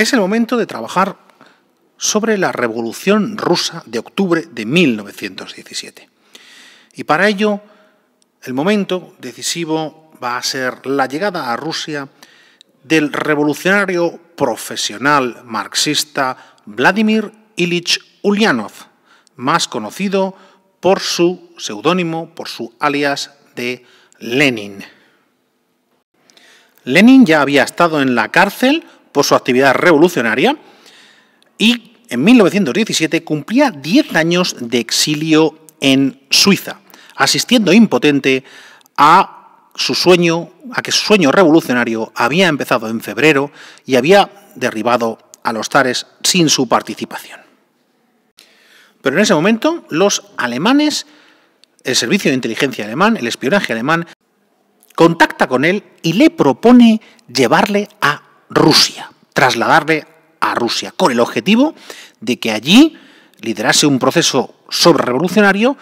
Es el momento de trabajar sobre la Revolución rusa de octubre de 1917. Y para ello, el momento decisivo va a ser la llegada a Rusia del revolucionario profesional marxista Vladimir Ilich Ulyanov, más conocido por su seudónimo, por su alias de Lenin. Lenin ya había estado en la cárcel por su actividad revolucionaria y en 1917 cumplía 10 años de exilio en Suiza, asistiendo impotente a su sueño, a que su sueño revolucionario había empezado en febrero y había derribado a los tares sin su participación. Pero en ese momento los alemanes, el servicio de inteligencia alemán, el espionaje alemán, contacta con él y le propone llevarle a Rusia, trasladarle a Rusia, con el objetivo de que allí liderase un proceso revolucionario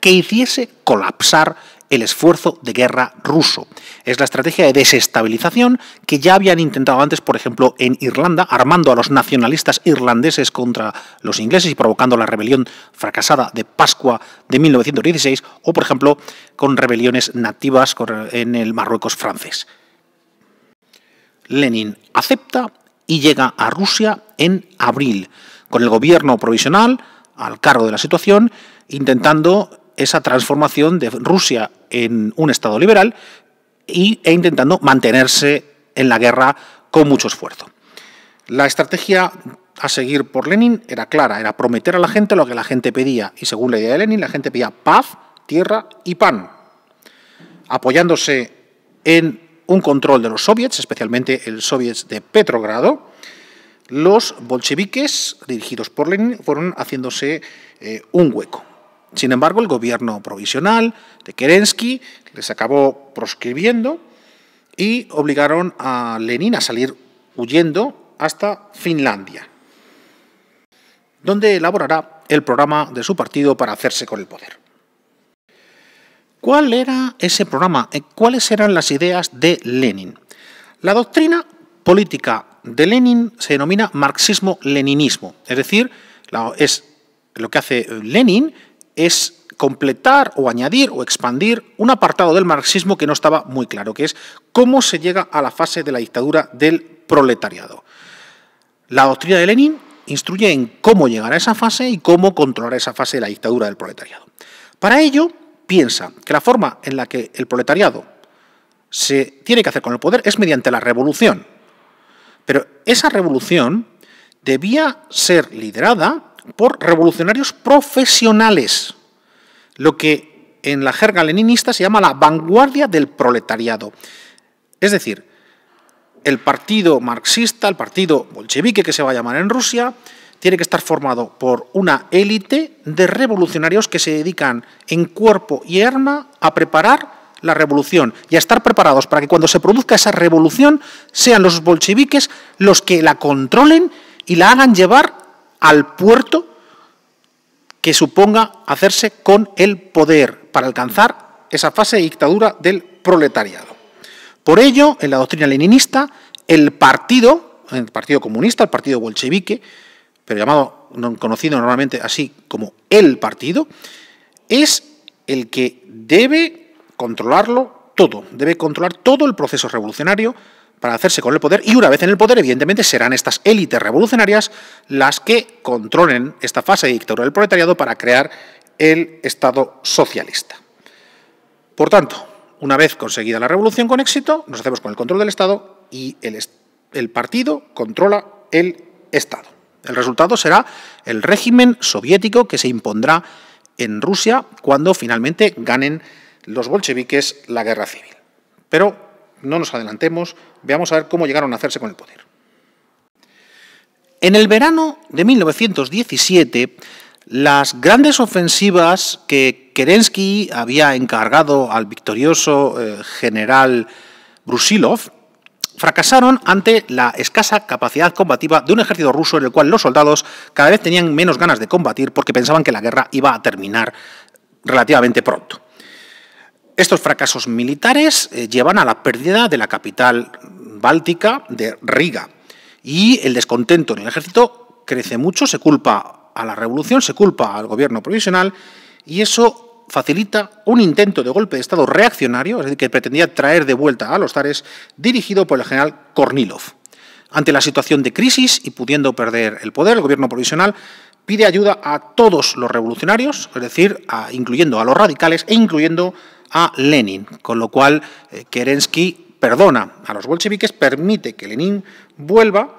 que hiciese colapsar el esfuerzo de guerra ruso. Es la estrategia de desestabilización que ya habían intentado antes, por ejemplo, en Irlanda, armando a los nacionalistas irlandeses contra los ingleses y provocando la rebelión fracasada de Pascua de 1916, o, por ejemplo, con rebeliones nativas en el Marruecos francés. Lenin acepta y llega a Rusia en abril, con el gobierno provisional al cargo de la situación, intentando esa transformación de Rusia en un Estado liberal e intentando mantenerse en la guerra con mucho esfuerzo. La estrategia a seguir por Lenin era clara, era prometer a la gente lo que la gente pedía. Y según la idea de Lenin, la gente pedía paz, tierra y pan. Apoyándose en un control de los soviets, especialmente el soviets de Petrogrado, los bolcheviques, dirigidos por Lenin, fueron haciéndose eh, un hueco. Sin embargo, el gobierno provisional de Kerensky les acabó proscribiendo y obligaron a Lenin a salir huyendo hasta Finlandia, donde elaborará el programa de su partido para hacerse con el poder. ¿Cuál era ese programa? Eh, ¿Cuáles eran las ideas de Lenin? La doctrina política de Lenin se denomina marxismo-leninismo, es decir, lo que hace Lenin es completar o añadir o expandir un apartado del marxismo que no estaba muy claro, que es cómo se llega a la fase de la dictadura del proletariado. La doctrina de Lenin instruye en cómo llegar a esa fase y cómo controlar esa fase de la dictadura del proletariado. Para ello, piensa que la forma en la que el proletariado se tiene que hacer con el poder es mediante la revolución. Pero esa revolución debía ser liderada por revolucionarios profesionales, lo que en la jerga leninista se llama la vanguardia del proletariado. Es decir, el partido marxista, el partido bolchevique que se va a llamar en Rusia, tiene que estar formado por una élite de revolucionarios que se dedican en cuerpo y arma a preparar la revolución y a estar preparados para que cuando se produzca esa revolución sean los bolcheviques los que la controlen y la hagan llevar al puerto que suponga hacerse con el poder para alcanzar esa fase de dictadura del proletariado. Por ello, en la doctrina leninista, el partido, el Partido Comunista, el Partido Bolchevique, pero llamado conocido normalmente así como el partido, es el que debe controlarlo todo, debe controlar todo el proceso revolucionario para hacerse con el poder y una vez en el poder, evidentemente, serán estas élites revolucionarias las que controlen esta fase de dictadura del proletariado para crear el Estado socialista. Por tanto, una vez conseguida la revolución con éxito, nos hacemos con el control del Estado y el, el partido controla el Estado. El resultado será el régimen soviético que se impondrá en Rusia cuando finalmente ganen los bolcheviques la guerra civil. Pero no nos adelantemos, veamos a ver cómo llegaron a hacerse con el poder. En el verano de 1917, las grandes ofensivas que Kerensky había encargado al victorioso eh, general Brusilov fracasaron ante la escasa capacidad combativa de un ejército ruso en el cual los soldados cada vez tenían menos ganas de combatir porque pensaban que la guerra iba a terminar relativamente pronto. Estos fracasos militares eh, llevan a la pérdida de la capital báltica de Riga y el descontento en el ejército crece mucho, se culpa a la revolución, se culpa al gobierno provisional y eso facilita un intento de golpe de Estado reaccionario, es decir, que pretendía traer de vuelta a los tares, dirigido por el general Kornilov. Ante la situación de crisis y pudiendo perder el poder, el gobierno provisional pide ayuda a todos los revolucionarios, es decir, incluyendo a los radicales e incluyendo a Lenin, con lo cual eh, Kerensky perdona a los bolcheviques, permite que Lenin vuelva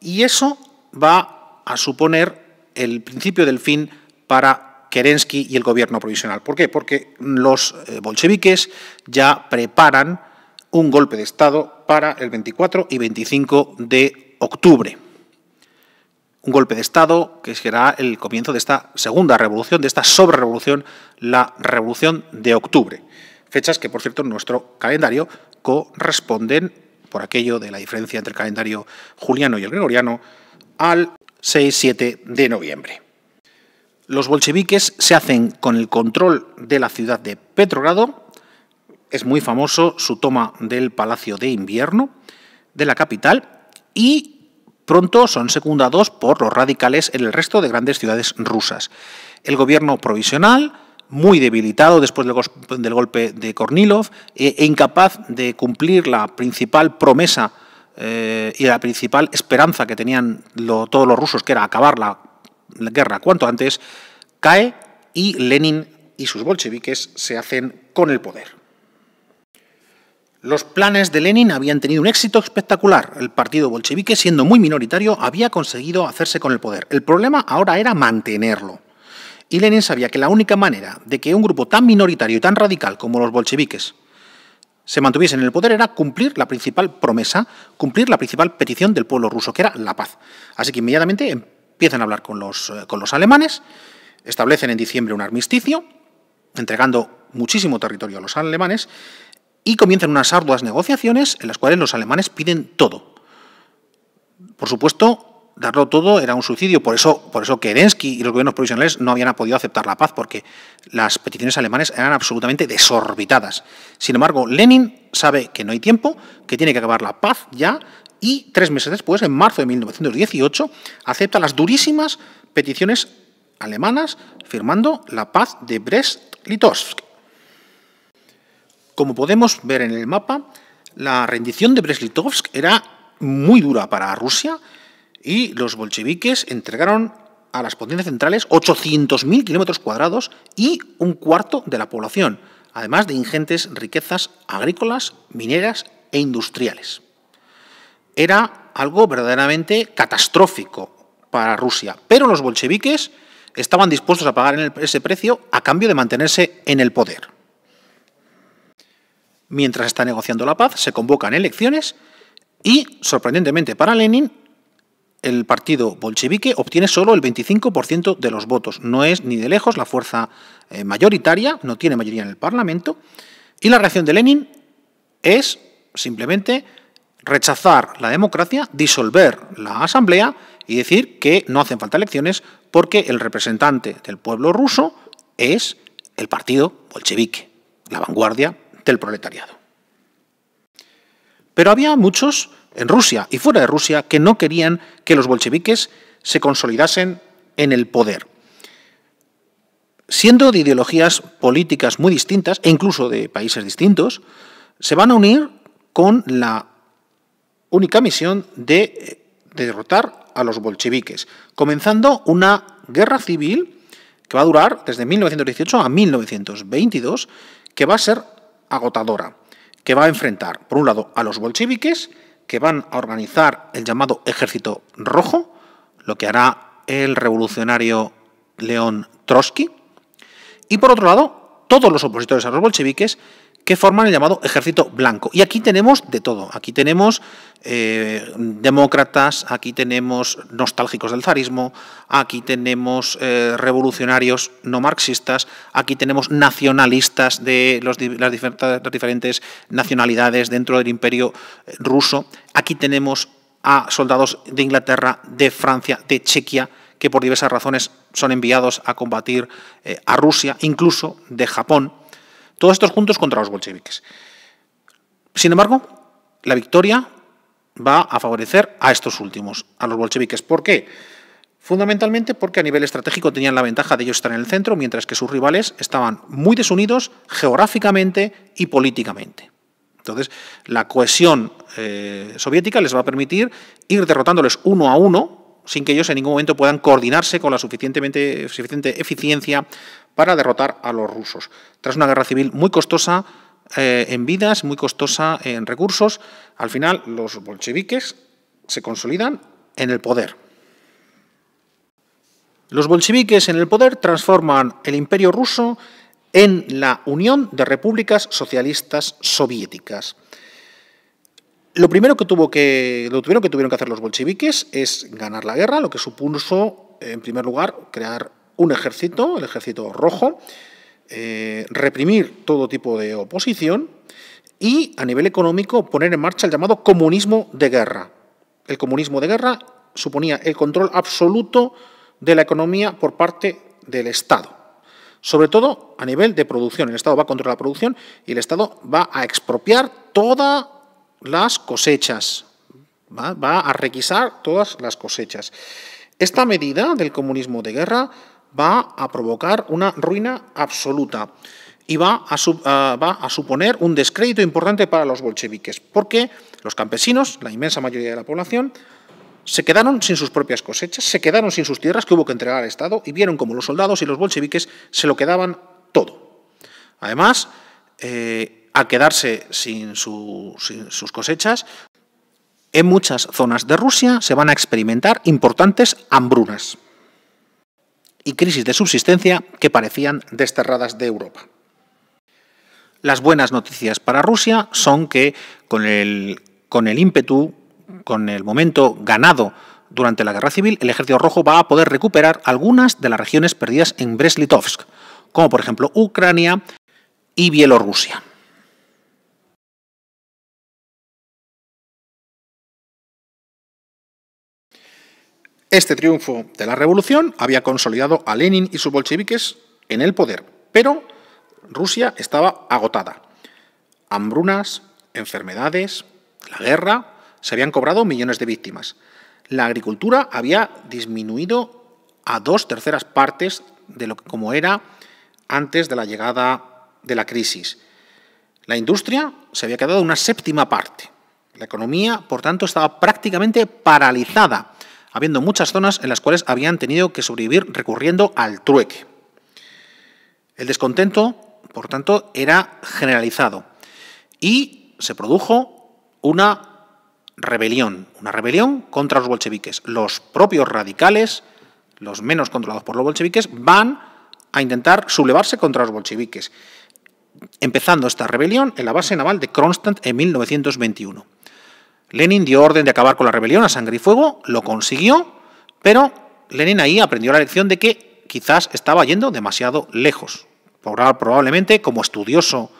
y eso va a suponer el principio del fin para Kerensky y el gobierno provisional. ¿Por qué? Porque los eh, bolcheviques ya preparan un golpe de Estado para el 24 y 25 de octubre. Un golpe de Estado que será el comienzo de esta segunda revolución, de esta sobrerevolución, la revolución de octubre. Fechas que, por cierto, en nuestro calendario corresponden, por aquello de la diferencia entre el calendario juliano y el gregoriano, al 6-7 de noviembre. Los bolcheviques se hacen con el control de la ciudad de Petrogrado, es muy famoso su toma del Palacio de Invierno de la capital y pronto son secundados por los radicales en el resto de grandes ciudades rusas. El gobierno provisional, muy debilitado después del, golpe de Kornilov e-, e, incapaz de cumplir la principal promesa eh, y la principal esperanza que tenían todos los rusos, que era acabar la guerra cuanto antes, cae y Lenin y sus bolcheviques se hacen con el poder. Los planes de Lenin habían tenido un éxito espectacular. El partido bolchevique, siendo muy minoritario, había conseguido hacerse con el poder. El problema ahora era mantenerlo. Y Lenin sabía que la única manera de que un grupo tan minoritario y tan radical como los bolcheviques se mantuviesen en el poder era cumplir la principal promesa, cumplir la principal petición del pueblo ruso, que era la paz. Así que inmediatamente empiezan a hablar con los, eh, con los alemanes, establecen en diciembre un armisticio, entregando muchísimo territorio a los alemanes, y comienzan unas arduas negociaciones en las cuales los alemanes piden todo. Por supuesto, darlo todo era un suicidio, por eso, por eso Kerensky y los gobiernos provisionales no habían podido aceptar la paz, porque las peticiones alemanes eran absolutamente desorbitadas. Sin embargo, Lenin sabe que no hay tiempo, que tiene que acabar la paz ya, y tres meses después, en marzo de 1918, acepta las durísimas peticiones alemanas firmando la paz de Brest-Litovsk. Como podemos ver en el mapa, la rendición de Brest-Litovsk era muy dura para Rusia y los bolcheviques entregaron a las potencias centrales 800.000 kilómetros cuadrados y un cuarto de la población, además de ingentes riquezas agrícolas, mineras e industriales era algo verdaderamente catastrófico para Rusia. Pero los bolcheviques estaban dispuestos a pagar ese precio a cambio de mantenerse en el poder. Mientras está negociando la paz, se convocan elecciones y, sorprendentemente para Lenin, el partido bolchevique obtiene solo el 25% de los votos. No es ni de lejos la fuerza eh, mayoritaria, no tiene mayoría en el Parlamento. Y la reacción de Lenin es simplemente rechazar la democracia, disolver la asamblea y decir que no hacen falta elecciones porque el representante del pueblo ruso es el partido bolchevique, la vanguardia del proletariado. Pero había muchos en Rusia y fuera de Rusia que no querían que los bolcheviques se consolidasen en el poder. Siendo de ideologías políticas muy distintas e incluso de países distintos, se van a unir con la única misión eh, de derrotar a los bolcheviques, comenzando una guerra civil que va a durar desde 1918 a 1922, que va a ser agotadora, que va a enfrentar, por un lado, a los bolcheviques, que van a organizar el llamado Ejército Rojo, lo que hará el revolucionario León Trotsky, y por otro lado, todos los opositores a los bolcheviques que forman el llamado ejército blanco. Y aquí tenemos de todo. Aquí tenemos eh, demócratas, aquí tenemos nostálgicos del zarismo, aquí tenemos eh, revolucionarios no marxistas, aquí tenemos nacionalistas de las, diferentes, nacionalidades dentro del imperio eh, ruso, aquí tenemos a soldados de Inglaterra, de Francia, de Chequia, que por diversas razones son enviados a combatir a Rusia, incluso de Japón. Todos estos juntos contra los bolcheviques. Sin embargo, la victoria va a favorecer a estos últimos, a los bolcheviques. ¿Por qué? Fundamentalmente porque a nivel estratégico tenían la ventaja de ellos estar en el centro, mientras que sus rivales estaban muy desunidos geográficamente y políticamente. Entonces, la cohesión eh, soviética les va a permitir ir derrotándoles uno a uno sin que ellos en ningún momento puedan coordinarse con la suficiente eficiencia para derrotar a los rusos. Tras una guerra civil muy costosa eh, en vidas, muy costosa en recursos, al final los bolcheviques se consolidan en el poder. Los bolcheviques en el poder transforman el imperio ruso en la Unión de Repúblicas Socialistas Soviéticas. Lo primero que, que, que tuvieron que hacer los bolcheviques es ganar la guerra, lo que supuso, en primer lugar, crear un ejército, el ejército rojo, eh, reprimir todo tipo de oposición y, a nivel económico, poner en marcha el llamado comunismo de guerra. El comunismo de guerra suponía el control absoluto de la economía por parte del Estado. Sobre todo a nivel de producción. El Estado va a controlar la producción y el Estado va a expropiar toda las cosechas. ¿va? a requisar todas las cosechas. Esta medida del comunismo de guerra va a provocar una ruina absoluta y ah, va a, suponer un descrédito importante para los bolcheviques, porque los campesinos, la inmensa mayoría de la población, se quedaron sin sus propias cosechas, se quedaron sin sus tierras que hubo que entregar al Estado y vieron como los soldados y los bolcheviques se lo quedaban todo. Además, eh, a quedarse sin, sus cosechas, en muchas zonas de Rusia se van a experimentar importantes hambrunas y crisis de subsistencia que parecían desterradas de Europa. Las buenas noticias para Rusia son que con el, con el ímpetu, con el momento ganado durante la Guerra Civil, el Ejército Rojo va a poder recuperar algunas de las regiones perdidas en Brest-Litovsk, como por ejemplo Ucrania y Bielorrusia. Este triunfo de la revolución había consolidado a Lenin y sus bolcheviques en el poder, pero Rusia estaba agotada. Hambrunas, enfermedades, la guerra, se habían cobrado millones de víctimas. La agricultura había disminuido a dos terceras partes de lo que como era antes de la llegada de la crisis. La industria se había quedado una séptima parte. La economía, por tanto, estaba prácticamente paralizada habiendo muchas zonas en las cuales habían tenido que sobrevivir recurriendo al trueque. El descontento, por tanto, era generalizado y se produjo una rebelión, una rebelión contra los bolcheviques. Los propios radicales, los menos controlados por los bolcheviques, van a intentar sublevarse contra los bolcheviques, empezando esta rebelión en la base naval de Kronstadt en 1921. Lenin dio orden de acabar con la rebelión a sangre y fuego, lo consiguió, pero Lenin ahí aprendió la lección de que quizás estaba yendo demasiado lejos. Probablemente como estudioso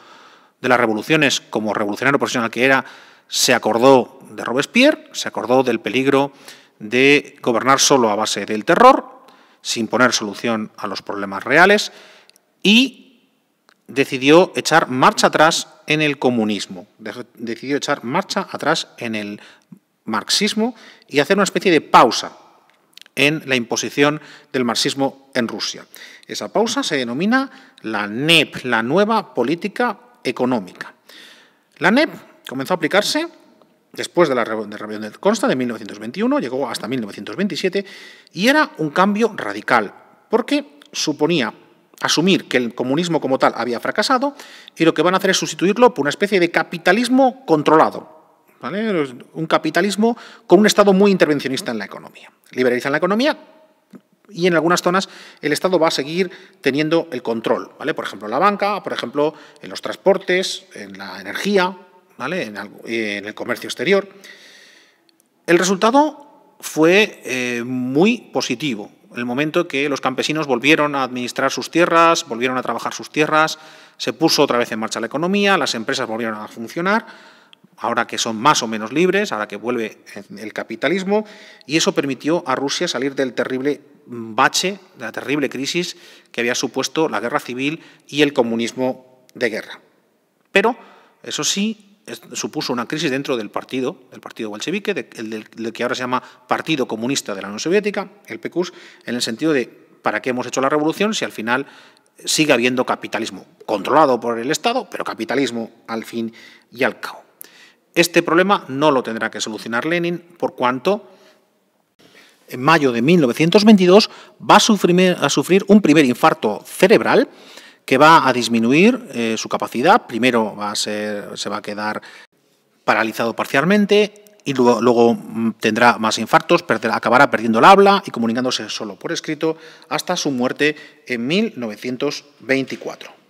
de las revoluciones, como revolucionario profesional que era, se acordó de Robespierre, se acordó del peligro de gobernar solo a base del terror, sin poner solución a los problemas reales, y decidió echar marcha atrás en el comunismo, decidió echar marcha atrás en el marxismo y hacer una especie de pausa en la imposición del marxismo en Rusia. Esa pausa se denomina la NEP, la nueva política económica. La NEP comenzó a aplicarse después de la Revolución de Consta de 1921, llegó hasta 1927 y era un cambio radical, porque suponía asumir que el comunismo como tal había fracasado y lo que van a hacer es sustituirlo por una especie de capitalismo controlado. Un capitalismo con un Estado muy intervencionista en la economía. Liberalizan la economía y en algunas zonas el Estado va a seguir teniendo el control. Por ejemplo, en la banca, por ejemplo, en los transportes, en la energía, en, el comercio exterior. El resultado fue eh, muy positivo el momento que los campesinos volvieron a administrar sus tierras, volvieron a trabajar sus tierras, se puso otra vez en marcha la economía, las empresas volvieron a funcionar, ahora que son más o menos libres, ahora que vuelve el capitalismo, y eso permitió a Rusia salir del terrible bache, de la terrible crisis que había supuesto la guerra civil y el comunismo de guerra. Pero, eso sí, supuso una crisis dentro del partido, del partido bolchevique, del, que ahora se llama Partido Comunista de la Unión Soviética, el PQS, en el sentido de ¿para qué hemos hecho la revolución si al final sigue habiendo capitalismo controlado por el Estado, pero capitalismo al fin y al cabo? Este problema no lo tendrá que solucionar Lenin por cuanto en mayo de 1922 va a sufrir un primer infarto cerebral que va a disminuir eh, su capacidad. Primero va a ser, se va a quedar paralizado parcialmente y luego, mm, tendrá más infartos, acabará perdiendo el habla y comunicándose solo por escrito hasta su muerte en 1924.